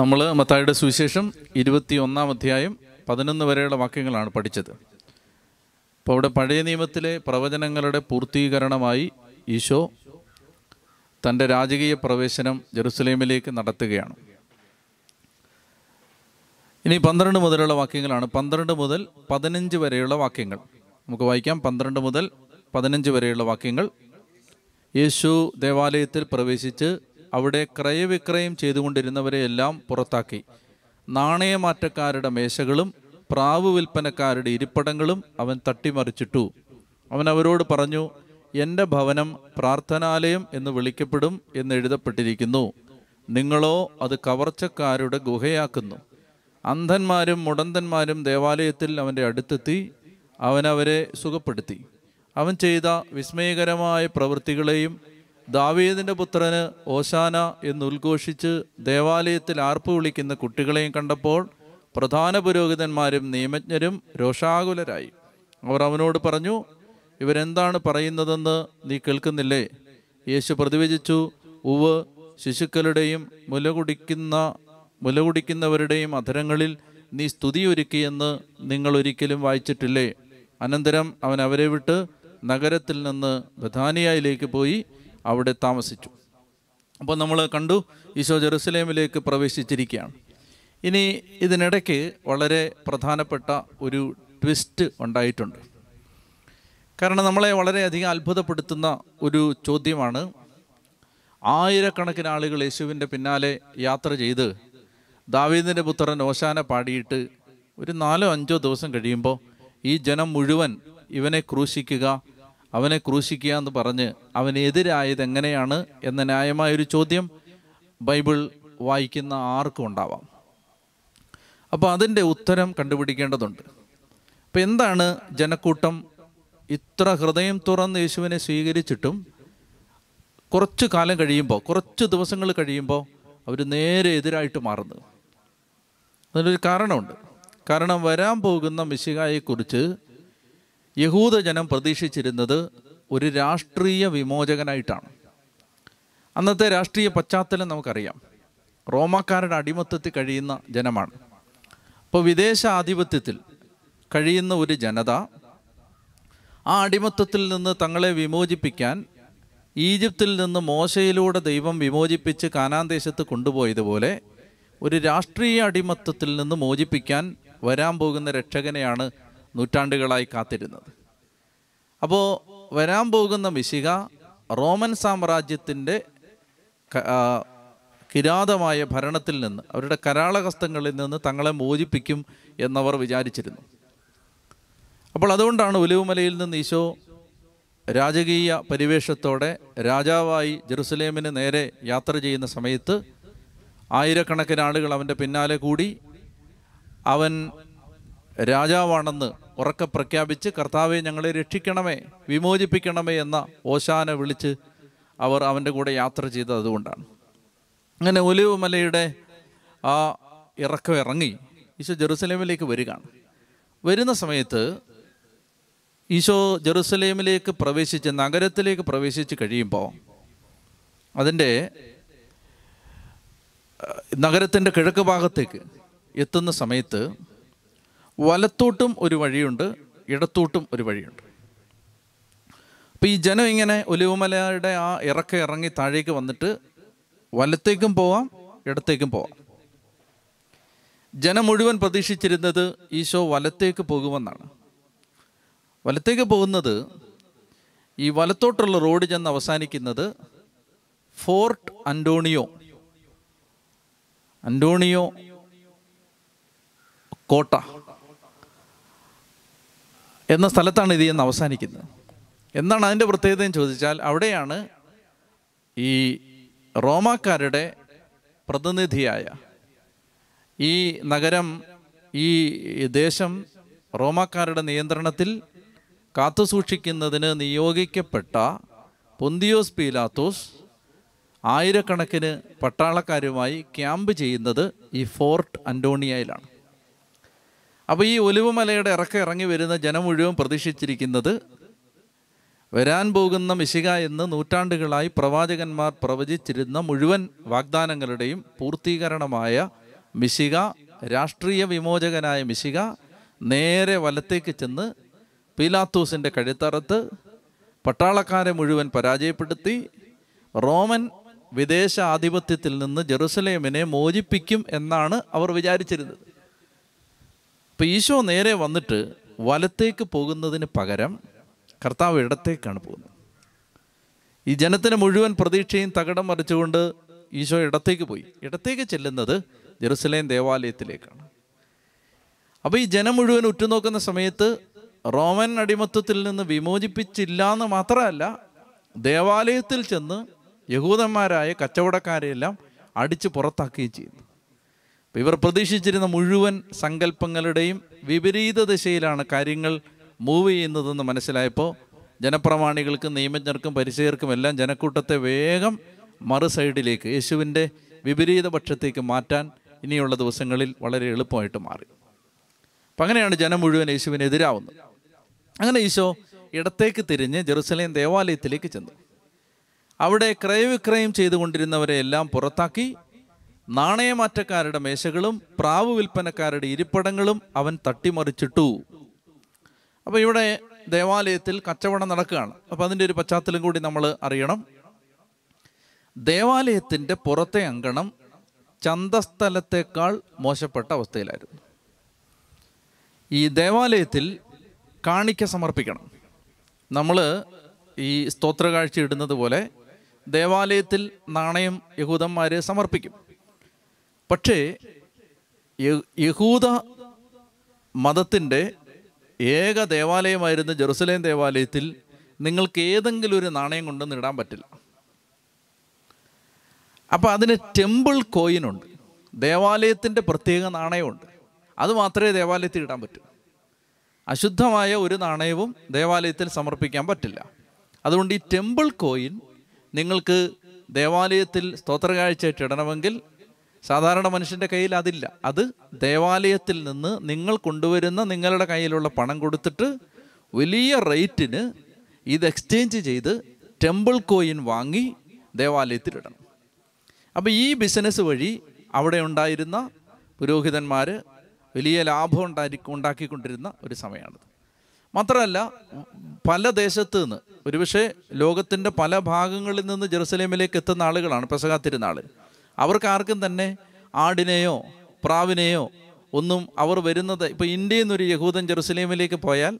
നമ്മൾ മത്തായുടെ സുവിശേഷം ഇരുപത്തി ഒന്നാം അധ്യായം പതിനൊന്ന് വരെയുള്ള വാക്യങ്ങളാണ് പഠിച്ചത് അപ്പോൾ അവിടെ പഴയ നിയമത്തിലെ പ്രവചനങ്ങളുടെ പൂർത്തീകരണമായി ഈശോ തൻ്റെ രാജകീയ പ്രവേശനം ജെറുസലേമിലേക്ക് നടത്തുകയാണ് ഇനി പന്ത്രണ്ട് മുതലുള്ള വാക്യങ്ങളാണ് പന്ത്രണ്ട് മുതൽ പതിനഞ്ച് വരെയുള്ള വാക്യങ്ങൾ നമുക്ക് വായിക്കാം പന്ത്രണ്ട് മുതൽ പതിനഞ്ച് വരെയുള്ള വാക്യങ്ങൾ യേശു ദേവാലയത്തിൽ പ്രവേശിച്ച് അവിടെ ക്രയവിക്രയം എല്ലാം പുറത്താക്കി നാണയമാറ്റക്കാരുടെ മേശകളും പ്രാവ് വിൽപ്പനക്കാരുടെ ഇരിപ്പടങ്ങളും അവൻ തട്ടിമറിച്ചിട്ടു അവൻ അവരോട് പറഞ്ഞു എൻ്റെ ഭവനം പ്രാർത്ഥനാലയം എന്ന് വിളിക്കപ്പെടും എന്ന് എഴുതപ്പെട്ടിരിക്കുന്നു നിങ്ങളോ അത് കവർച്ചക്കാരുടെ ഗുഹയാക്കുന്നു അന്ധന്മാരും മുടന്തന്മാരും ദേവാലയത്തിൽ അവൻ്റെ അടുത്തെത്തി അവനവരെ സുഖപ്പെടുത്തി അവൻ ചെയ്ത വിസ്മയകരമായ പ്രവൃത്തികളെയും ദാവീദിൻ്റെ പുത്രന് ഓശാന എന്ന് ഉദ്ഘോഷിച്ച് ദേവാലയത്തിൽ ആർപ്പ് വിളിക്കുന്ന കുട്ടികളെയും കണ്ടപ്പോൾ പ്രധാന പുരോഹിതന്മാരും നിയമജ്ഞരും രോഷാകുലരായി അവർ അവനോട് പറഞ്ഞു ഇവരെന്താണ് പറയുന്നതെന്ന് നീ കേൾക്കുന്നില്ലേ യേശു പ്രതിവചിച്ചു ഉവ് ശിശുക്കളുടെയും മുലകുടിക്കുന്ന മുലകുടിക്കുന്നവരുടെയും അധരങ്ങളിൽ നീ സ്തുതി ഒരുക്കിയെന്ന് നിങ്ങൾ ഒരിക്കലും വായിച്ചിട്ടില്ലേ അനന്തരം അവൻ അവരെ വിട്ട് നഗരത്തിൽ നിന്ന് ബഥാനിയയിലേക്ക് പോയി അവിടെ താമസിച്ചു അപ്പോൾ നമ്മൾ കണ്ടു ഈശോ ജെറുസലേമിലേക്ക് പ്രവേശിച്ചിരിക്കുകയാണ് ഇനി ഇതിനിടയ്ക്ക് വളരെ പ്രധാനപ്പെട്ട ഒരു ട്വിസ്റ്റ് ഉണ്ടായിട്ടുണ്ട് കാരണം നമ്മളെ വളരെയധികം അത്ഭുതപ്പെടുത്തുന്ന ഒരു ചോദ്യമാണ് ആയിരക്കണക്കിന് ആളുകൾ യേശുവിൻ്റെ പിന്നാലെ യാത്ര ചെയ്ത് ദാവീദിൻ്റെ പുത്രൻ ഓശാന പാടിയിട്ട് ഒരു നാലോ അഞ്ചോ ദിവസം കഴിയുമ്പോൾ ഈ ജനം മുഴുവൻ ഇവനെ ക്രൂശിക്കുക അവനെ ക്രൂശിക്കുക എന്ന് പറഞ്ഞ് അവനെതിരായത് എങ്ങനെയാണ് എന്ന ന്യായമായൊരു ചോദ്യം ബൈബിൾ വായിക്കുന്ന ആർക്കും ഉണ്ടാവാം അപ്പോൾ അതിൻ്റെ ഉത്തരം കണ്ടുപിടിക്കേണ്ടതുണ്ട് അപ്പോൾ എന്താണ് ജനക്കൂട്ടം ഇത്ര ഹൃദയം തുറന്ന് യേശുവിനെ സ്വീകരിച്ചിട്ടും കുറച്ച് കാലം കഴിയുമ്പോൾ കുറച്ച് ദിവസങ്ങൾ കഴിയുമ്പോൾ അവർ നേരെ എതിരായിട്ട് മാറുന്നത് അതിനൊരു കാരണമുണ്ട് കാരണം വരാൻ പോകുന്ന മിശികായെക്കുറിച്ച് യഹൂദജനം പ്രതീക്ഷിച്ചിരുന്നത് ഒരു രാഷ്ട്രീയ വിമോചകനായിട്ടാണ് അന്നത്തെ രാഷ്ട്രീയ പശ്ചാത്തലം നമുക്കറിയാം റോമാക്കാരുടെ അടിമത്തത്തിൽ കഴിയുന്ന ജനമാണ് അപ്പോൾ വിദേശ ആധിപത്യത്തിൽ കഴിയുന്ന ഒരു ജനത ആ അടിമത്തത്തിൽ നിന്ന് തങ്ങളെ വിമോചിപ്പിക്കാൻ ഈജിപ്തിൽ നിന്ന് മോശയിലൂടെ ദൈവം വിമോചിപ്പിച്ച് കാനാൻ ദേശത്ത് കൊണ്ടുപോയതുപോലെ ഒരു രാഷ്ട്രീയ അടിമത്തത്തിൽ നിന്ന് മോചിപ്പിക്കാൻ വരാൻ പോകുന്ന രക്ഷകനെയാണ് നൂറ്റാണ്ടുകളായി കാത്തിരുന്നത് അപ്പോൾ വരാൻ പോകുന്ന മിശിക റോമൻ സാമ്രാജ്യത്തിൻ്റെ കിരാതമായ ഭരണത്തിൽ നിന്ന് അവരുടെ കരാളഹസ്തങ്ങളിൽ നിന്ന് തങ്ങളെ മോചിപ്പിക്കും എന്നവർ വിചാരിച്ചിരുന്നു അപ്പോൾ അതുകൊണ്ടാണ് ഒലിവുമലയിൽ നിന്ന് ഈശോ രാജകീയ പരിവേഷത്തോടെ രാജാവായി ജെറുസലേമിന് നേരെ യാത്ര ചെയ്യുന്ന സമയത്ത് ആയിരക്കണക്കിന് ആളുകൾ അവൻ്റെ പിന്നാലെ കൂടി അവൻ രാജാവാണെന്ന് ഉറക്കെ പ്രഖ്യാപിച്ച് കർത്താവെ ഞങ്ങളെ രക്ഷിക്കണമേ വിമോചിപ്പിക്കണമേ എന്ന ഓശാന വിളിച്ച് അവർ അവൻ്റെ കൂടെ യാത്ര ചെയ്ത് അതുകൊണ്ടാണ് അങ്ങനെ ഒലിവ് മലയുടെ ആ ഇറക്കം ഇറങ്ങി ഈശോ ജെറുസലേമിലേക്ക് വരികയാണ് വരുന്ന സമയത്ത് ഈശോ ജെറുസലേമിലേക്ക് പ്രവേശിച്ച് നഗരത്തിലേക്ക് പ്രവേശിച്ച് കഴിയുമ്പോൾ അതിൻ്റെ നഗരത്തിൻ്റെ കിഴക്ക് ഭാഗത്തേക്ക് എത്തുന്ന സമയത്ത് വലത്തോട്ടും ഒരു വഴിയുണ്ട് ഇടത്തോട്ടും ഒരു വഴിയുണ്ട് അപ്പോൾ ഈ ജനം ഇങ്ങനെ ഒലിവുമലയുടെ ആ ഇറക്ക ഇറങ്ങി താഴേക്ക് വന്നിട്ട് വലത്തേക്കും പോവാം ഇടത്തേക്കും പോവാം ജനം മുഴുവൻ പ്രതീക്ഷിച്ചിരുന്നത് ഈശോ വലത്തേക്ക് പോകുമെന്നാണ് വലത്തേക്ക് പോകുന്നത് ഈ വലത്തോട്ടുള്ള റോഡ് ചെന്ന് അവസാനിക്കുന്നത് ഫോർട്ട് അന്റോണിയോ അന്റോണിയോ കോട്ട എന്ന സ്ഥലത്താണ് ഇത് എന്ന് അവസാനിക്കുന്നത് എന്താണ് അതിൻ്റെ പ്രത്യേകത എന്ന് ചോദിച്ചാൽ അവിടെയാണ് ഈ റോമാക്കാരുടെ പ്രതിനിധിയായ ഈ നഗരം ഈ ദേശം റോമാക്കാരുടെ നിയന്ത്രണത്തിൽ കാത്തുസൂക്ഷിക്കുന്നതിന് നിയോഗിക്കപ്പെട്ട പൊന്തിയോസ് പീലാത്തോസ് ആയിരക്കണക്കിന് പട്ടാളക്കാരുമായി ക്യാമ്പ് ചെയ്യുന്നത് ഈ ഫോർട്ട് അന്റോണിയയിലാണ് അപ്പോൾ ഈ ഒലിവുമലയുടെ ഇറക്കം ഇറങ്ങി വരുന്ന ജനം മുഴുവൻ പ്രതീക്ഷിച്ചിരിക്കുന്നത് വരാൻ പോകുന്ന മിശിക എന്ന് നൂറ്റാണ്ടുകളായി പ്രവാചകന്മാർ പ്രവചിച്ചിരുന്ന മുഴുവൻ വാഗ്ദാനങ്ങളുടെയും പൂർത്തീകരണമായ മിശിക രാഷ്ട്രീയ വിമോചകനായ മിശിക നേരെ വലത്തേക്ക് ചെന്ന് പീലാത്തൂസിൻ്റെ കഴുത്തറത്ത് പട്ടാളക്കാരെ മുഴുവൻ പരാജയപ്പെടുത്തി റോമൻ വിദേശ ആധിപത്യത്തിൽ നിന്ന് ജെറുസലേമിനെ മോചിപ്പിക്കും എന്നാണ് അവർ വിചാരിച്ചിരുന്നത് അപ്പോൾ ഈശോ നേരെ വന്നിട്ട് വലത്തേക്ക് പോകുന്നതിന് പകരം കർത്താവ് ഇടത്തേക്കാണ് പോകുന്നത് ഈ ജനത്തിന് മുഴുവൻ പ്രതീക്ഷയും തകടം മറിച്ചുകൊണ്ട് ഈശോ ഇടത്തേക്ക് പോയി ഇടത്തേക്ക് ചെല്ലുന്നത് ജെറുസലേം ദേവാലയത്തിലേക്കാണ് അപ്പോൾ ഈ ജനം മുഴുവൻ ഉറ്റുനോക്കുന്ന സമയത്ത് റോമൻ അടിമത്വത്തിൽ നിന്ന് വിമോചിപ്പിച്ചില്ല എന്ന് മാത്രമല്ല ദേവാലയത്തിൽ ചെന്ന് യഹൂദന്മാരായ കച്ചവടക്കാരെയെല്ലാം അടിച്ച് പുറത്താക്കുകയും ചെയ്യുന്നു ഇവർ പ്രതീക്ഷിച്ചിരുന്ന മുഴുവൻ സങ്കല്പങ്ങളുടെയും വിപരീത ദിശയിലാണ് കാര്യങ്ങൾ മൂവ് ചെയ്യുന്നതെന്ന് മനസ്സിലായപ്പോൾ ജനപ്രമാണികൾക്കും നിയമജ്ഞർക്കും പരിചയർക്കും എല്ലാം ജനക്കൂട്ടത്തെ വേഗം മറു സൈഡിലേക്ക് യേശുവിൻ്റെ വിപരീത പക്ഷത്തേക്ക് മാറ്റാൻ ഇനിയുള്ള ദിവസങ്ങളിൽ വളരെ എളുപ്പമായിട്ട് മാറി അപ്പം അങ്ങനെയാണ് ജനം മുഴുവൻ യേശുവിനെതിരാവുന്നത് അങ്ങനെ ഈശോ ഇടത്തേക്ക് തിരിഞ്ഞ് ജെറുസലേം ദേവാലയത്തിലേക്ക് ചെന്നു അവിടെ ക്രയവിക്രയം ചെയ്തുകൊണ്ടിരുന്നവരെ എല്ലാം പുറത്താക്കി നാണയമാറ്റക്കാരുടെ മേശകളും പ്രാവ് വിൽപ്പനക്കാരുടെ ഇരിപ്പിടങ്ങളും അവൻ തട്ടിമറിച്ചിട്ടു അപ്പോൾ ഇവിടെ ദേവാലയത്തിൽ കച്ചവടം നടക്കുകയാണ് അപ്പോൾ അതിൻ്റെ ഒരു പശ്ചാത്തലം കൂടി നമ്മൾ അറിയണം ദേവാലയത്തിൻ്റെ പുറത്തെ അങ്കണം ചന്തസ്ഥലത്തേക്കാൾ മോശപ്പെട്ട അവസ്ഥയിലായിരുന്നു ഈ ദേവാലയത്തിൽ കാണിക്ക സമർപ്പിക്കണം നമ്മൾ ഈ സ്തോത്ര കാഴ്ച ഇടുന്നത് പോലെ ദേവാലയത്തിൽ നാണയം യഹൂദന്മാർ സമർപ്പിക്കും പക്ഷേ യഹൂദ മതത്തിൻ്റെ ഏക ദേവാലയമായിരുന്ന ജെറുസലേം ദേവാലയത്തിൽ നിങ്ങൾക്ക് ഏതെങ്കിലും ഒരു നാണയം കൊണ്ട് ഇടാൻ പറ്റില്ല അപ്പം അതിന് ടെമ്പിൾ കോയിനുണ്ട് ദേവാലയത്തിൻ്റെ പ്രത്യേക നാണയമുണ്ട് അത് മാത്രമേ ദേവാലയത്തിൽ ഇടാൻ പറ്റൂ അശുദ്ധമായ ഒരു നാണയവും ദേവാലയത്തിൽ സമർപ്പിക്കാൻ പറ്റില്ല അതുകൊണ്ട് ഈ ടെമ്പിൾ കോയിൻ നിങ്ങൾക്ക് ദേവാലയത്തിൽ സ്തോത്രകാഴ്ചയായിട്ട് ഇടണമെങ്കിൽ സാധാരണ മനുഷ്യൻ്റെ കയ്യിൽ അതില്ല അത് ദേവാലയത്തിൽ നിന്ന് നിങ്ങൾ കൊണ്ടുവരുന്ന നിങ്ങളുടെ കയ്യിലുള്ള പണം കൊടുത്തിട്ട് വലിയ റേറ്റിന് ഇത് എക്സ്ചേഞ്ച് ചെയ്ത് ടെമ്പിൾ കോയിൻ വാങ്ങി ദേവാലയത്തിലിടണം അപ്പോൾ ഈ ബിസിനസ് വഴി അവിടെ ഉണ്ടായിരുന്ന പുരോഹിതന്മാർ വലിയ ലാഭം ഉണ്ടായി ഉണ്ടാക്കിക്കൊണ്ടിരുന്ന ഒരു സമയമാണിത് മാത്രമല്ല പല ദേശത്തു നിന്ന് ഒരുപക്ഷെ ലോകത്തിൻ്റെ പല ഭാഗങ്ങളിൽ നിന്ന് ജെറുസലേമിലേക്ക് എത്തുന്ന ആളുകളാണ് പെസകാത്തിരുന്ന അവർക്ക് ആർക്കും തന്നെ ആടിനെയോ പ്രാവിനെയോ ഒന്നും അവർ വരുന്നത് ഇപ്പോൾ ഇന്ത്യയിൽ നിന്നൊരു യഹൂദൻ ജെറുസലേമിലേക്ക് പോയാൽ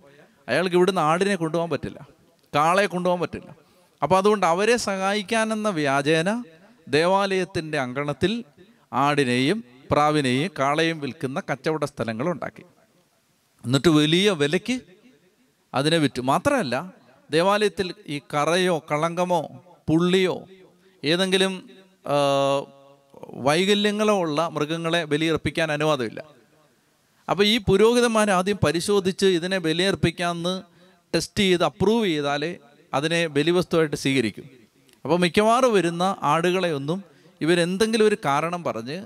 അയാൾക്ക് ഇവിടുന്ന് ആടിനെ കൊണ്ടുപോകാൻ പറ്റില്ല കാളയെ കൊണ്ടുപോകാൻ പറ്റില്ല അപ്പോൾ അതുകൊണ്ട് അവരെ സഹായിക്കാനെന്ന വ്യാജേന ദേവാലയത്തിൻ്റെ അങ്കണത്തിൽ ആടിനെയും പ്രാവിനെയും കാളയും വിൽക്കുന്ന കച്ചവട സ്ഥലങ്ങൾ ഉണ്ടാക്കി എന്നിട്ട് വലിയ വിലയ്ക്ക് അതിനെ വിറ്റു മാത്രമല്ല ദേവാലയത്തിൽ ഈ കറയോ കളങ്കമോ പുള്ളിയോ ഏതെങ്കിലും വൈകല്യങ്ങളോ ഉള്ള മൃഗങ്ങളെ ബലിയർപ്പിക്കാൻ അനുവാദമില്ല അപ്പോൾ ഈ പുരോഹിതന്മാർ ആദ്യം പരിശോധിച്ച് ഇതിനെ ബലിയർപ്പിക്കാമെന്ന് ടെസ്റ്റ് ചെയ്ത് അപ്രൂവ് ചെയ്താലേ അതിനെ ബലിവസ്തുവായിട്ട് സ്വീകരിക്കും അപ്പോൾ മിക്കവാറും വരുന്ന ആടുകളെയൊന്നും ഇവരെന്തെങ്കിലും ഒരു കാരണം പറഞ്ഞ്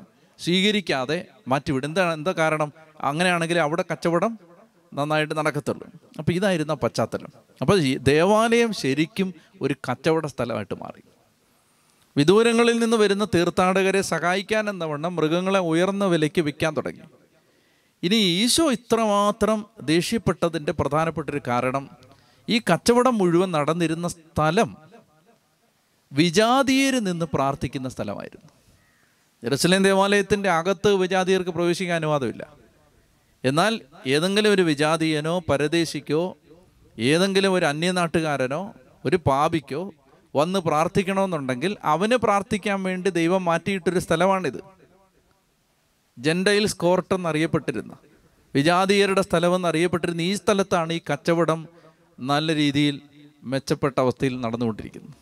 സ്വീകരിക്കാതെ മാറ്റിവിടും എന്താണ് എന്താ കാരണം അങ്ങനെയാണെങ്കിൽ അവിടെ കച്ചവടം നന്നായിട്ട് നടക്കത്തുള്ളൂ അപ്പോൾ ഇതായിരുന്നു പശ്ചാത്തലം അപ്പോൾ ദേവാലയം ശരിക്കും ഒരു കച്ചവട സ്ഥലമായിട്ട് മാറി വിദൂരങ്ങളിൽ നിന്ന് വരുന്ന തീർത്ഥാടകരെ സഹായിക്കാൻ എന്നവണ്ണം മൃഗങ്ങളെ ഉയർന്ന വിലയ്ക്ക് വിൽക്കാൻ തുടങ്ങി ഇനി ഈശോ ഇത്രമാത്രം ദേഷ്യപ്പെട്ടതിൻ്റെ പ്രധാനപ്പെട്ടൊരു കാരണം ഈ കച്ചവടം മുഴുവൻ നടന്നിരുന്ന സ്ഥലം വിജാതീയർ നിന്ന് പ്രാർത്ഥിക്കുന്ന സ്ഥലമായിരുന്നു ജെറുസലേം ദേവാലയത്തിൻ്റെ അകത്ത് വിജാതീയർക്ക് പ്രവേശിക്കാൻ അനുവാദമില്ല എന്നാൽ ഏതെങ്കിലും ഒരു വിജാതീയനോ പരദേശിക്കോ ഏതെങ്കിലും ഒരു അന്യനാട്ടുകാരനോ ഒരു പാപിക്കോ വന്ന് പ്രാർത്ഥിക്കണമെന്നുണ്ടെങ്കിൽ അവന് പ്രാർത്ഥിക്കാൻ വേണ്ടി ദൈവം മാറ്റിയിട്ടൊരു സ്ഥലമാണിത് ജെൻഡൈൽസ് കോർട്ട് എന്നറിയപ്പെട്ടിരുന്ന വിജാതീയരുടെ സ്ഥലമെന്ന് അറിയപ്പെട്ടിരുന്ന ഈ സ്ഥലത്താണ് ഈ കച്ചവടം നല്ല രീതിയിൽ മെച്ചപ്പെട്ട അവസ്ഥയിൽ നടന്നുകൊണ്ടിരിക്കുന്നത്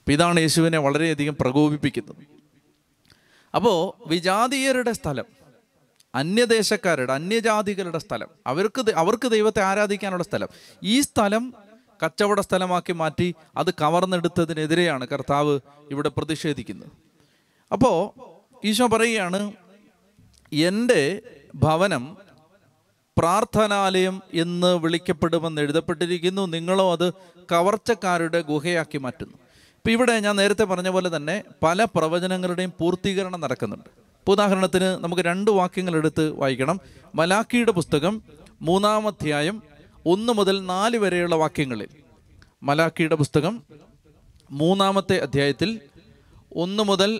അപ്പം ഇതാണ് യേശുവിനെ വളരെയധികം പ്രകോപിപ്പിക്കുന്നത് അപ്പോൾ വിജാതീയരുടെ സ്ഥലം അന്യദേശക്കാരുടെ അന്യജാതികളുടെ സ്ഥലം അവർക്ക് അവർക്ക് ദൈവത്തെ ആരാധിക്കാനുള്ള സ്ഥലം ഈ സ്ഥലം കച്ചവട സ്ഥലമാക്കി മാറ്റി അത് കവർന്നെടുത്തതിനെതിരെയാണ് കർത്താവ് ഇവിടെ പ്രതിഷേധിക്കുന്നത് അപ്പോൾ ഈശോ പറയുകയാണ് എൻ്റെ ഭവനം പ്രാർത്ഥനാലയം എന്ന് വിളിക്കപ്പെടുമെന്ന് എഴുതപ്പെട്ടിരിക്കുന്നു നിങ്ങളോ അത് കവർച്ചക്കാരുടെ ഗുഹയാക്കി മാറ്റുന്നു ഇപ്പം ഇവിടെ ഞാൻ നേരത്തെ പറഞ്ഞ പോലെ തന്നെ പല പ്രവചനങ്ങളുടെയും പൂർത്തീകരണം നടക്കുന്നുണ്ട് ഇപ്പോൾ ഉദാഹരണത്തിന് നമുക്ക് രണ്ട് വാക്യങ്ങൾ എടുത്ത് വായിക്കണം മലാക്കിയുടെ പുസ്തകം മൂന്നാമധ്യായം ഒന്ന് മുതൽ നാല് വരെയുള്ള വാക്യങ്ങളിൽ മലാക്കിയുടെ പുസ്തകം മൂന്നാമത്തെ അധ്യായത്തിൽ ഒന്ന് മുതൽ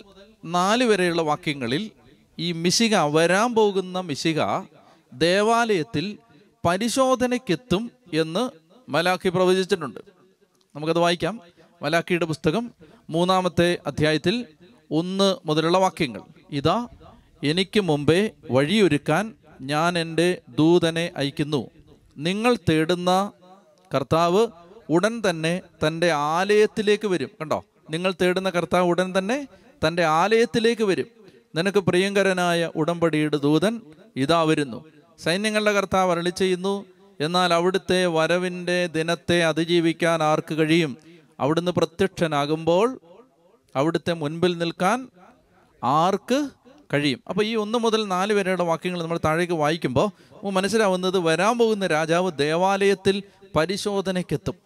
നാല് വരെയുള്ള വാക്യങ്ങളിൽ ഈ മിശിക വരാൻ പോകുന്ന മിശിക ദേവാലയത്തിൽ പരിശോധനയ്ക്കെത്തും എന്ന് മലാഖി പ്രവചിച്ചിട്ടുണ്ട് നമുക്കത് വായിക്കാം മലാഖിയുടെ പുസ്തകം മൂന്നാമത്തെ അധ്യായത്തിൽ ഒന്ന് മുതലുള്ള വാക്യങ്ങൾ ഇതാ എനിക്ക് മുമ്പേ വഴിയൊരുക്കാൻ ഞാൻ എൻ്റെ ദൂതനെ അയക്കുന്നു നിങ്ങൾ തേടുന്ന കർത്താവ് ഉടൻ തന്നെ തൻ്റെ ആലയത്തിലേക്ക് വരും കണ്ടോ നിങ്ങൾ തേടുന്ന കർത്താവ് ഉടൻ തന്നെ തൻ്റെ ആലയത്തിലേക്ക് വരും നിനക്ക് പ്രിയങ്കരനായ ഉടമ്പടിയുടെ ദൂതൻ ഇതാ വരുന്നു സൈന്യങ്ങളുടെ കർത്താവ് അരളി ചെയ്യുന്നു എന്നാൽ അവിടുത്തെ വരവിൻ്റെ ദിനത്തെ അതിജീവിക്കാൻ ആർക്ക് കഴിയും അവിടുന്ന് പ്രത്യക്ഷനാകുമ്പോൾ അവിടുത്തെ മുൻപിൽ നിൽക്കാൻ ആർക്ക് കഴിയും അപ്പോൾ ഈ ഒന്ന് മുതൽ നാല് വരെയുള്ള വാക്യങ്ങൾ നമ്മൾ താഴേക്ക് വായിക്കുമ്പോൾ മനസ്സിലാവുന്നത് വരാൻ പോകുന്ന രാജാവ് ദേവാലയത്തിൽ പരിശോധനയ്ക്കെത്തും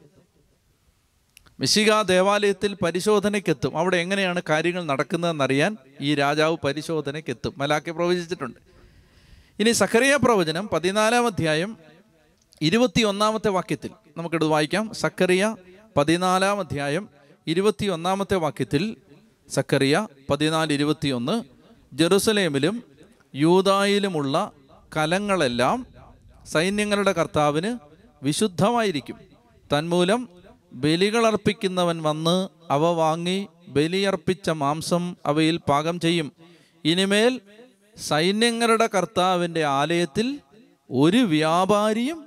മിശിക ദേവാലയത്തിൽ പരിശോധനയ്ക്കെത്തും അവിടെ എങ്ങനെയാണ് കാര്യങ്ങൾ നടക്കുന്നതെന്നറിയാൻ ഈ രാജാവ് പരിശോധനയ്ക്കെത്തും മലാക്കി പ്രവചിച്ചിട്ടുണ്ട് ഇനി സക്കറിയ പ്രവചനം പതിനാലാം അധ്യായം ഇരുപത്തി ഒന്നാമത്തെ വാക്യത്തിൽ നമുക്കിടത് വായിക്കാം സക്കറിയ പതിനാലാം അധ്യായം ഇരുപത്തി ഒന്നാമത്തെ വാക്യത്തിൽ സക്കറിയ പതിനാല് ഇരുപത്തിയൊന്ന് ജെറുസലേമിലും യൂതായിലുമുള്ള കലങ്ങളെല്ലാം സൈന്യങ്ങളുടെ കർത്താവിന് വിശുദ്ധമായിരിക്കും തന്മൂലം ബലികളർപ്പിക്കുന്നവൻ വന്ന് അവ വാങ്ങി ബലിയർപ്പിച്ച മാംസം അവയിൽ പാകം ചെയ്യും ഇനിമേൽ സൈന്യങ്ങളുടെ കർത്താവിൻ്റെ ആലയത്തിൽ ഒരു വ്യാപാരിയും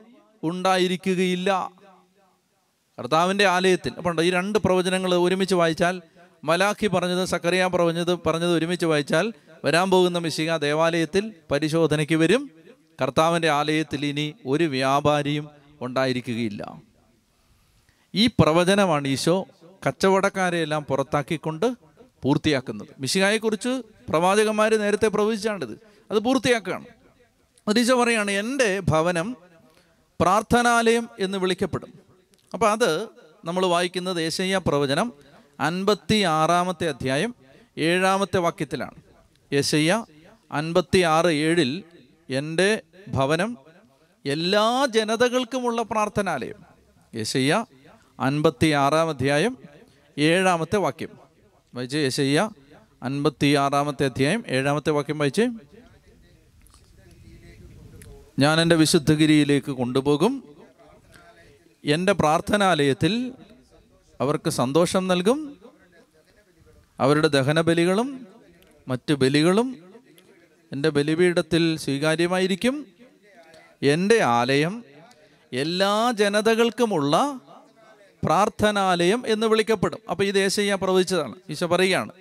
ഉണ്ടായിരിക്കുകയില്ല കർത്താവിൻ്റെ ആലയത്തിൽ അപ്പോൾ ഈ രണ്ട് പ്രവചനങ്ങൾ ഒരുമിച്ച് വായിച്ചാൽ മലാഖി പറഞ്ഞത് സക്കറിയ പറഞ്ഞത് പറഞ്ഞത് ഒരുമിച്ച് വായിച്ചാൽ വരാൻ പോകുന്ന മിശിക ദേവാലയത്തിൽ പരിശോധനയ്ക്ക് വരും കർത്താവിൻ്റെ ആലയത്തിൽ ഇനി ഒരു വ്യാപാരിയും ഉണ്ടായിരിക്കുകയില്ല ഈ പ്രവചനമാണ് ഈശോ കച്ചവടക്കാരെയെല്ലാം പുറത്താക്കിക്കൊണ്ട് പൂർത്തിയാക്കുന്നത് മിശികായെക്കുറിച്ച് പ്രവാചകന്മാർ നേരത്തെ പ്രവചിച്ചാണിത് അത് പൂർത്തിയാക്കുകയാണ് അത് ഈശോ എൻ്റെ ഭവനം പ്രാർത്ഥനാലയം എന്ന് വിളിക്കപ്പെടും അപ്പോൾ അത് നമ്മൾ വായിക്കുന്നത് ഏശയ്യ പ്രവചനം അൻപത്തി ആറാമത്തെ അധ്യായം ഏഴാമത്തെ വാക്യത്തിലാണ് യശയ്യ അൻപത്തി ആറ് ഏഴിൽ എൻ്റെ ഭവനം എല്ലാ ജനതകൾക്കുമുള്ള പ്രാർത്ഥനാലയം യശയ്യ അൻപത്തി ആറാം അധ്യായം ഏഴാമത്തെ വാക്യം വായിച്ച് യശയ്യ അൻപത്തി ആറാമത്തെ അധ്യായം ഏഴാമത്തെ വാക്യം വായിച്ച് ഞാൻ എൻ്റെ വിശുദ്ധഗിരിയിലേക്ക് കൊണ്ടുപോകും എൻ്റെ പ്രാർത്ഥനാലയത്തിൽ അവർക്ക് സന്തോഷം നൽകും അവരുടെ ദഹനബലികളും മറ്റ് ബലികളും എൻ്റെ ബലിപീഠത്തിൽ സ്വീകാര്യമായിരിക്കും എൻ്റെ ആലയം എല്ലാ ജനതകൾക്കുമുള്ള പ്രാർത്ഥനാലയം എന്ന് വിളിക്കപ്പെടും അപ്പോൾ ഈ ഏശയ്യ പ്രവചിച്ചതാണ് ഈശോ പറയുകയാണ്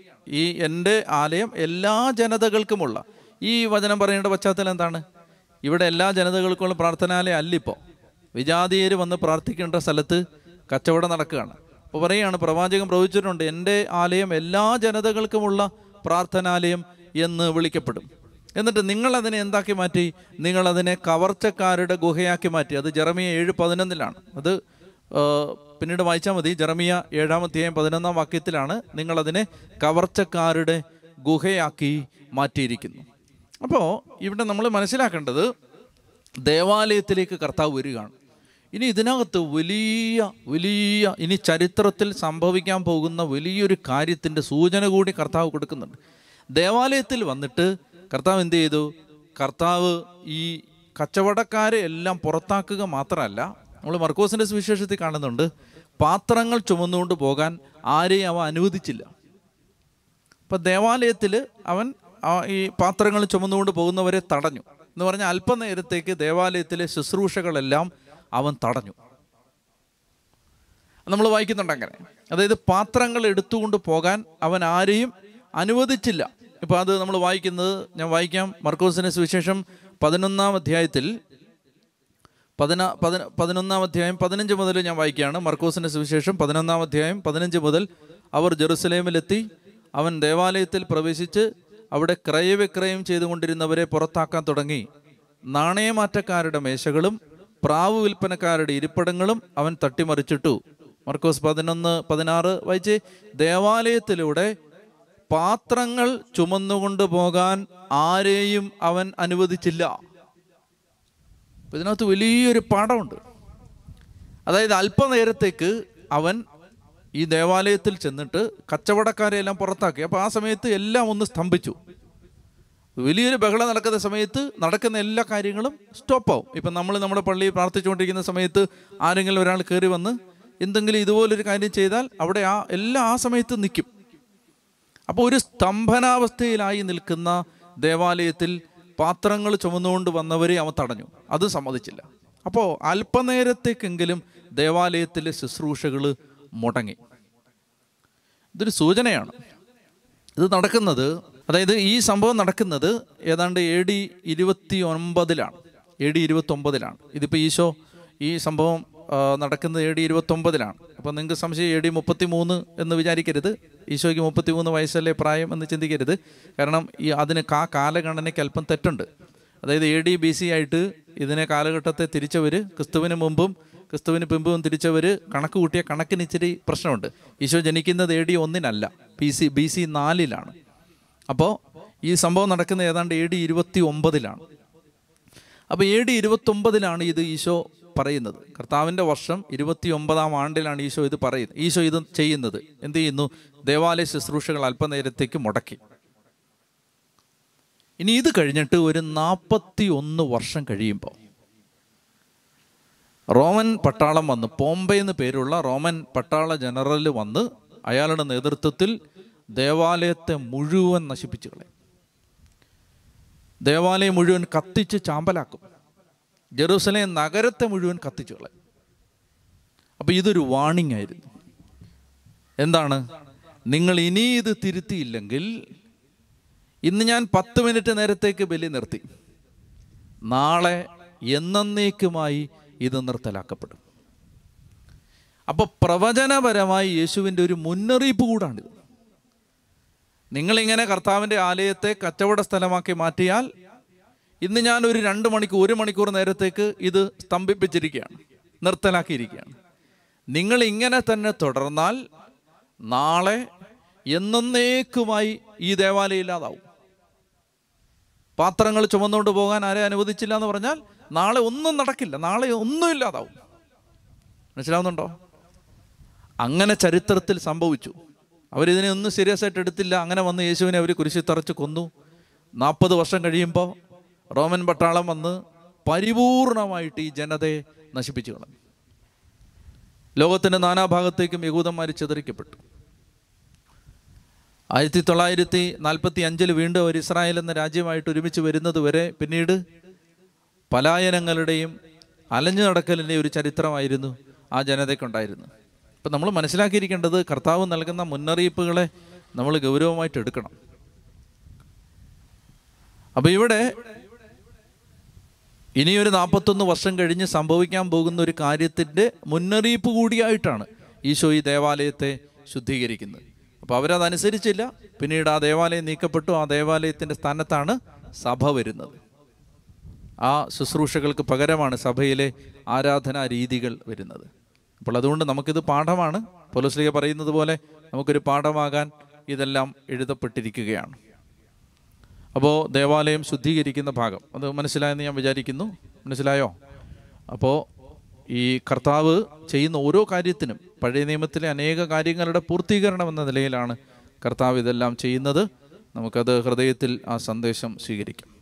ഈ എൻ്റെ ആലയം എല്ലാ ജനതകൾക്കുമുള്ള ഈ വചനം പറയേണ്ട പശ്ചാത്തലം എന്താണ് ഇവിടെ എല്ലാ ജനതകൾക്കുള്ള പ്രാർത്ഥനാലയം അല്ലിപ്പോൾ വിജാതീയർ വന്ന് പ്രാർത്ഥിക്കേണ്ട സ്ഥലത്ത് കച്ചവടം നടക്കുകയാണ് അപ്പോൾ പറയുകയാണ് പ്രവാചകൻ പ്രവചിച്ചിട്ടുണ്ട് എൻ്റെ ആലയം എല്ലാ ജനതകൾക്കുമുള്ള പ്രാർത്ഥനാലയം എന്ന് വിളിക്കപ്പെടും എന്നിട്ട് നിങ്ങളതിനെ എന്താക്കി മാറ്റി നിങ്ങളതിനെ കവർച്ചക്കാരുടെ ഗുഹയാക്കി മാറ്റി അത് ജെറമിയ ഏഴ് പതിനൊന്നിലാണ് അത് പിന്നീട് വായിച്ചാൽ മതി ജെറമിയ ഏഴാമത്തെയും പതിനൊന്നാം വാക്യത്തിലാണ് നിങ്ങളതിനെ കവർച്ചക്കാരുടെ ഗുഹയാക്കി മാറ്റിയിരിക്കുന്നു അപ്പോൾ ഇവിടെ നമ്മൾ മനസ്സിലാക്കേണ്ടത് ദേവാലയത്തിലേക്ക് കർത്താവ് വരികയാണ് ഇനി ഇതിനകത്ത് വലിയ വലിയ ഇനി ചരിത്രത്തിൽ സംഭവിക്കാൻ പോകുന്ന വലിയൊരു കാര്യത്തിൻ്റെ സൂചന കൂടി കർത്താവ് കൊടുക്കുന്നുണ്ട് ദേവാലയത്തിൽ വന്നിട്ട് കർത്താവ് എന്ത് ചെയ്തു കർത്താവ് ഈ കച്ചവടക്കാരെ എല്ലാം പുറത്താക്കുക മാത്രമല്ല നമ്മൾ മർക്കോസിൻ്റെ സുവിശേഷത്തിൽ കാണുന്നുണ്ട് പാത്രങ്ങൾ ചുമന്നുകൊണ്ട് പോകാൻ ആരെയും അവൻ അനുവദിച്ചില്ല അപ്പം ദേവാലയത്തിൽ അവൻ ഈ പാത്രങ്ങൾ ചുമന്നുകൊണ്ട് പോകുന്നവരെ തടഞ്ഞു എന്ന് പറഞ്ഞാൽ അല്പനേരത്തേക്ക് ദേവാലയത്തിലെ ശുശ്രൂഷകളെല്ലാം അവൻ തടഞ്ഞു നമ്മൾ വായിക്കുന്നുണ്ട് അങ്ങനെ അതായത് പാത്രങ്ങൾ എടുത്തുകൊണ്ട് പോകാൻ അവൻ ആരെയും അനുവദിച്ചില്ല ഇപ്പം അത് നമ്മൾ വായിക്കുന്നത് ഞാൻ വായിക്കാം മർക്കോസിൻ്റെ സുവിശേഷം പതിനൊന്നാം അധ്യായത്തിൽ പതിന പതിന പതിനൊന്നാം അധ്യായം പതിനഞ്ച് മുതൽ ഞാൻ വായിക്കുകയാണ് മർക്കോസിൻ്റെ സുവിശേഷം പതിനൊന്നാം അധ്യായം പതിനഞ്ച് മുതൽ അവർ ജെറുസലേമിലെത്തി അവൻ ദേവാലയത്തിൽ പ്രവേശിച്ച് അവിടെ ക്രയവിക്രയം ചെയ്തുകൊണ്ടിരുന്നവരെ പുറത്താക്കാൻ തുടങ്ങി നാണയമാറ്റക്കാരുടെ മേശകളും പ്രാവ് വിൽപ്പനക്കാരുടെ ഇരിപ്പിടങ്ങളും അവൻ തട്ടിമറിച്ചിട്ടു മർക്കോസ് പതിനൊന്ന് പതിനാറ് വായിച്ച് ദേവാലയത്തിലൂടെ പാത്രങ്ങൾ ചുമന്നുകൊണ്ട് പോകാൻ ആരെയും അവൻ അനുവദിച്ചില്ല ഇതിനകത്ത് വലിയൊരു പാഠമുണ്ട് അതായത് അല്പനേരത്തേക്ക് അവൻ ഈ ദേവാലയത്തിൽ ചെന്നിട്ട് കച്ചവടക്കാരെ എല്ലാം പുറത്താക്കി അപ്പൊ ആ സമയത്ത് എല്ലാം ഒന്ന് സ്തംഭിച്ചു വലിയൊരു ബഹളം നടക്കുന്ന സമയത്ത് നടക്കുന്ന എല്ലാ കാര്യങ്ങളും സ്റ്റോപ്പാവും ഇപ്പം നമ്മൾ നമ്മുടെ പള്ളിയിൽ പ്രാർത്ഥിച്ചുകൊണ്ടിരിക്കുന്ന സമയത്ത് ആരെങ്കിലും ഒരാൾ കയറി വന്ന് എന്തെങ്കിലും ഇതുപോലൊരു കാര്യം ചെയ്താൽ അവിടെ ആ എല്ലാ ആ സമയത്ത് നിൽക്കും അപ്പോൾ ഒരു സ്തംഭനാവസ്ഥയിലായി നിൽക്കുന്ന ദേവാലയത്തിൽ പാത്രങ്ങൾ ചുമന്നുകൊണ്ട് വന്നവരെ അവൻ തടഞ്ഞു അത് സമ്മതിച്ചില്ല അപ്പോൾ അല്പനേരത്തേക്കെങ്കിലും ദേവാലയത്തിലെ ശുശ്രൂഷകൾ മുടങ്ങി ഇതൊരു സൂചനയാണ് ഇത് നടക്കുന്നത് അതായത് ഈ സംഭവം നടക്കുന്നത് ഏതാണ്ട് എ ഡി ഇരുപത്തി ഒൻപതിലാണ് എ ഡി ഇരുപത്തി ഒമ്പതിലാണ് ഇതിപ്പോൾ ഈശോ ഈ സംഭവം നടക്കുന്നത് എ ഡി ഒമ്പതിലാണ് അപ്പോൾ നിങ്ങൾക്ക് സംശയം എ ഡി മുപ്പത്തി മൂന്ന് എന്ന് വിചാരിക്കരുത് ഈശോയ്ക്ക് മുപ്പത്തി മൂന്ന് വയസ്സല്ലേ പ്രായം എന്ന് ചിന്തിക്കരുത് കാരണം ഈ അതിന് ആ കാലഗണനയ്ക്ക് അല്പം തെറ്റുണ്ട് അതായത് എ ഡി ബി സി ആയിട്ട് ഇതിനെ കാലഘട്ടത്തെ തിരിച്ചവർ ക്രിസ്തുവിന് മുമ്പും ക്രിസ്തുവിന് പിമ്പും തിരിച്ചവർ കണക്ക് കൂട്ടിയ കണക്കിന് ഇച്ചിരി പ്രശ്നമുണ്ട് ഈശോ ജനിക്കുന്നത് എ ഡി ഒന്നിനല്ല ബി സി ബി സി നാലിലാണ് അപ്പോൾ ഈ സംഭവം നടക്കുന്ന ഏതാണ്ട് എ ഡി ഇരുപത്തി ഒമ്പതിലാണ് അപ്പോൾ എ ഡി ഒമ്പതിലാണ് ഇത് ഈശോ പറയുന്നത് കർത്താവിൻ്റെ വർഷം ഇരുപത്തി ഒമ്പതാം ആണ്ടിലാണ് ഈശോ ഇത് പറയുന്നത് ഈശോ ഇത് ചെയ്യുന്നത് എന്ത് ചെയ്യുന്നു ദേവാലയ ശുശ്രൂഷകൾ അല്പനേരത്തേക്ക് മുടക്കി ഇനി ഇത് കഴിഞ്ഞിട്ട് ഒരു നാൽപ്പത്തി ഒന്ന് വർഷം കഴിയുമ്പോൾ റോമൻ പട്ടാളം വന്ന് പോംബെ എന്ന് പേരുള്ള റോമൻ പട്ടാള ജനറൽ വന്ന് അയാളുടെ നേതൃത്വത്തിൽ ദേവാലയത്തെ മുഴുവൻ നശിപ്പിച്ചു കളയും ദേവാലയം മുഴുവൻ കത്തിച്ച് ചാമ്പലാക്കും ജെറൂസലേം നഗരത്തെ മുഴുവൻ കത്തിച്ചു കളയും അപ്പോൾ ഇതൊരു വാണിംഗ് ആയിരുന്നു എന്താണ് നിങ്ങൾ ഇനി ഇത് തിരുത്തിയില്ലെങ്കിൽ ഇന്ന് ഞാൻ പത്ത് മിനിറ്റ് നേരത്തേക്ക് ബലി നിർത്തി നാളെ എന്നേക്കുമായി ഇത് നിർത്തലാക്കപ്പെടും അപ്പോൾ പ്രവചനപരമായി യേശുവിൻ്റെ ഒരു മുന്നറിയിപ്പ് കൂടാണിത് നിങ്ങളിങ്ങനെ കർത്താവിൻ്റെ ആലയത്തെ കച്ചവട സ്ഥലമാക്കി മാറ്റിയാൽ ഇന്ന് ഞാൻ ഒരു രണ്ട് മണിക്കൂർ ഒരു മണിക്കൂർ നേരത്തേക്ക് ഇത് സ്തംഭിപ്പിച്ചിരിക്കുകയാണ് നിർത്തലാക്കിയിരിക്കുകയാണ് നിങ്ങൾ ഇങ്ങനെ തന്നെ തുടർന്നാൽ നാളെ എന്നേക്കുമായി ഈ ദേവാലയം ഇല്ലാതാവും പാത്രങ്ങൾ ചുമന്നുകൊണ്ട് പോകാൻ ആരെ അനുവദിച്ചില്ല എന്ന് പറഞ്ഞാൽ നാളെ ഒന്നും നടക്കില്ല നാളെ ഒന്നും ഇല്ലാതാവും മനസ്സിലാവുന്നുണ്ടോ അങ്ങനെ ചരിത്രത്തിൽ സംഭവിച്ചു അവരിതിനെ ഒന്നും സീരിയസ് ആയിട്ട് എടുത്തില്ല അങ്ങനെ വന്ന് യേശുവിനെ അവർ കുരിശി തറച്ച് കൊന്നു നാൽപ്പത് വർഷം കഴിയുമ്പോൾ റോമൻ പട്ടാളം വന്ന് പരിപൂർണമായിട്ട് ഈ ജനതയെ നശിപ്പിച്ചു കളഞ്ഞു ലോകത്തിൻ്റെ നാനാഭാഗത്തേക്കും യഹൂദന്മാർ ചിതറിക്കപ്പെട്ടു ആയിരത്തി തൊള്ളായിരത്തി നാൽപ്പത്തി അഞ്ചിൽ വീണ്ടും ഒരു ഇസ്രായേൽ എന്ന രാജ്യമായിട്ട് ഒരുമിച്ച് വരുന്നത് വരെ പിന്നീട് പലായനങ്ങളുടെയും അലഞ്ഞു നടക്കലിൻ്റെയും ഒരു ചരിത്രമായിരുന്നു ആ ജനതയ്ക്കുണ്ടായിരുന്നത് അപ്പം നമ്മൾ മനസ്സിലാക്കിയിരിക്കേണ്ടത് കർത്താവ് നൽകുന്ന മുന്നറിയിപ്പുകളെ നമ്മൾ ഗൗരവമായിട്ട് എടുക്കണം അപ്പം ഇവിടെ ഇനിയൊരു നാൽപ്പത്തൊന്ന് വർഷം കഴിഞ്ഞ് സംഭവിക്കാൻ പോകുന്ന ഒരു കാര്യത്തിൻ്റെ മുന്നറിയിപ്പ് കൂടിയായിട്ടാണ് ഈശോ ഈ ദേവാലയത്തെ ശുദ്ധീകരിക്കുന്നത് അപ്പോൾ അവരതനുസരിച്ചില്ല പിന്നീട് ആ ദേവാലയം നീക്കപ്പെട്ടു ആ ദേവാലയത്തിൻ്റെ സ്ഥാനത്താണ് സഭ വരുന്നത് ആ ശുശ്രൂഷകൾക്ക് പകരമാണ് സഭയിലെ ആരാധനാ രീതികൾ വരുന്നത് അപ്പോൾ അതുകൊണ്ട് നമുക്കിത് പാഠമാണ് പൊലസ്ലിക പറയുന്നത് പോലെ നമുക്കൊരു പാഠമാകാൻ ഇതെല്ലാം എഴുതപ്പെട്ടിരിക്കുകയാണ് അപ്പോൾ ദേവാലയം ശുദ്ധീകരിക്കുന്ന ഭാഗം അത് മനസ്സിലായെന്ന് ഞാൻ വിചാരിക്കുന്നു മനസ്സിലായോ അപ്പോൾ ഈ കർത്താവ് ചെയ്യുന്ന ഓരോ കാര്യത്തിനും പഴയ നിയമത്തിലെ അനേക കാര്യങ്ങളുടെ പൂർത്തീകരണം എന്ന നിലയിലാണ് കർത്താവ് ഇതെല്ലാം ചെയ്യുന്നത് നമുക്കത് ഹൃദയത്തിൽ ആ സന്ദേശം സ്വീകരിക്കാം